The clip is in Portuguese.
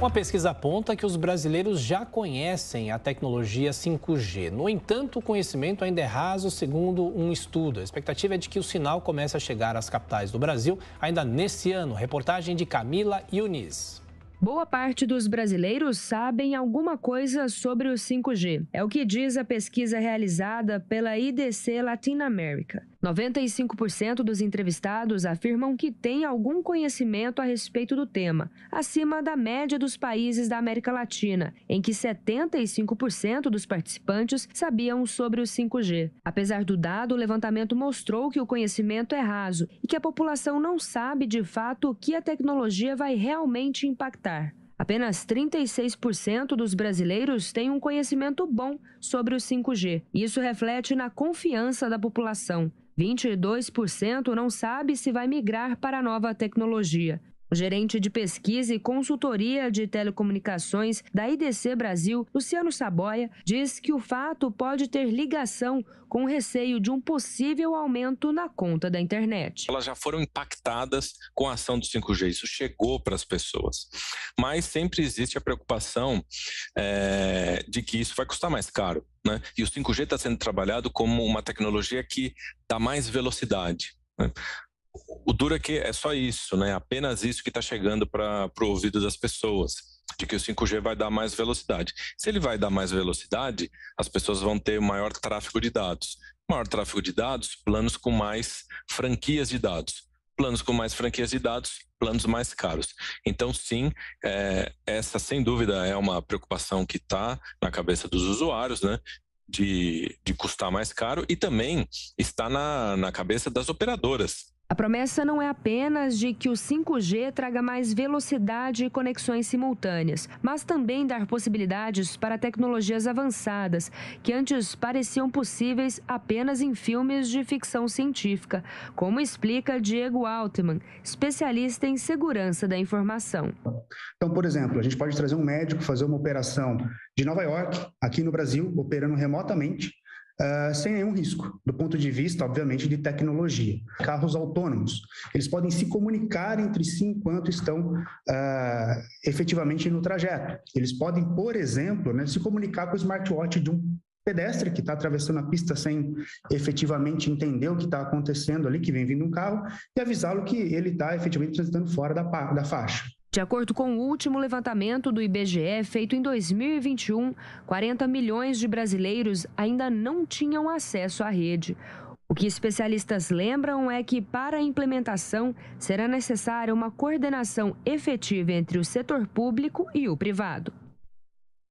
Uma pesquisa aponta que os brasileiros já conhecem a tecnologia 5G. No entanto, o conhecimento ainda é raso, segundo um estudo. A expectativa é de que o sinal comece a chegar às capitais do Brasil ainda nesse ano. Reportagem de Camila Yunis. Boa parte dos brasileiros sabem alguma coisa sobre o 5G. É o que diz a pesquisa realizada pela IDC Latinoamérica. 95% dos entrevistados afirmam que têm algum conhecimento a respeito do tema, acima da média dos países da América Latina, em que 75% dos participantes sabiam sobre o 5G. Apesar do dado, o levantamento mostrou que o conhecimento é raso e que a população não sabe de fato o que a tecnologia vai realmente impactar. Apenas 36% dos brasileiros têm um conhecimento bom sobre o 5G. Isso reflete na confiança da população. 22% não sabe se vai migrar para a nova tecnologia. O gerente de pesquisa e consultoria de telecomunicações da IDC Brasil, Luciano Saboia, diz que o fato pode ter ligação com o receio de um possível aumento na conta da internet. Elas já foram impactadas com a ação do 5G, isso chegou para as pessoas. Mas sempre existe a preocupação é, de que isso vai custar mais caro. Né? E o 5G está sendo trabalhado como uma tecnologia que dá mais velocidade. Né? o duro é que é só isso, né? Apenas isso que está chegando para o ouvido das pessoas. De que o 5G vai dar mais velocidade. Se ele vai dar mais velocidade, as pessoas vão ter maior tráfego de dados. Maior tráfego de dados, planos com mais franquias de dados. Planos com mais franquias de dados, planos mais caros. Então, sim, é, essa sem dúvida é uma preocupação que está na cabeça dos usuários, né? De, de custar mais caro e também está na, na cabeça das operadoras a promessa não é apenas de que o 5G traga mais velocidade e conexões simultâneas, mas também dar possibilidades para tecnologias avançadas, que antes pareciam possíveis apenas em filmes de ficção científica, como explica Diego Altman, especialista em segurança da informação. Então, por exemplo, a gente pode trazer um médico fazer uma operação de Nova York, aqui no Brasil, operando remotamente Uh, sem nenhum risco, do ponto de vista, obviamente, de tecnologia. Carros autônomos, eles podem se comunicar entre si enquanto estão uh, efetivamente no trajeto. Eles podem, por exemplo, né, se comunicar com o smartwatch de um pedestre que está atravessando a pista sem efetivamente entender o que está acontecendo ali, que vem vindo um carro, e avisá-lo que ele está efetivamente transitando fora da, da faixa. De acordo com o último levantamento do IBGE feito em 2021, 40 milhões de brasileiros ainda não tinham acesso à rede. O que especialistas lembram é que, para a implementação, será necessária uma coordenação efetiva entre o setor público e o privado.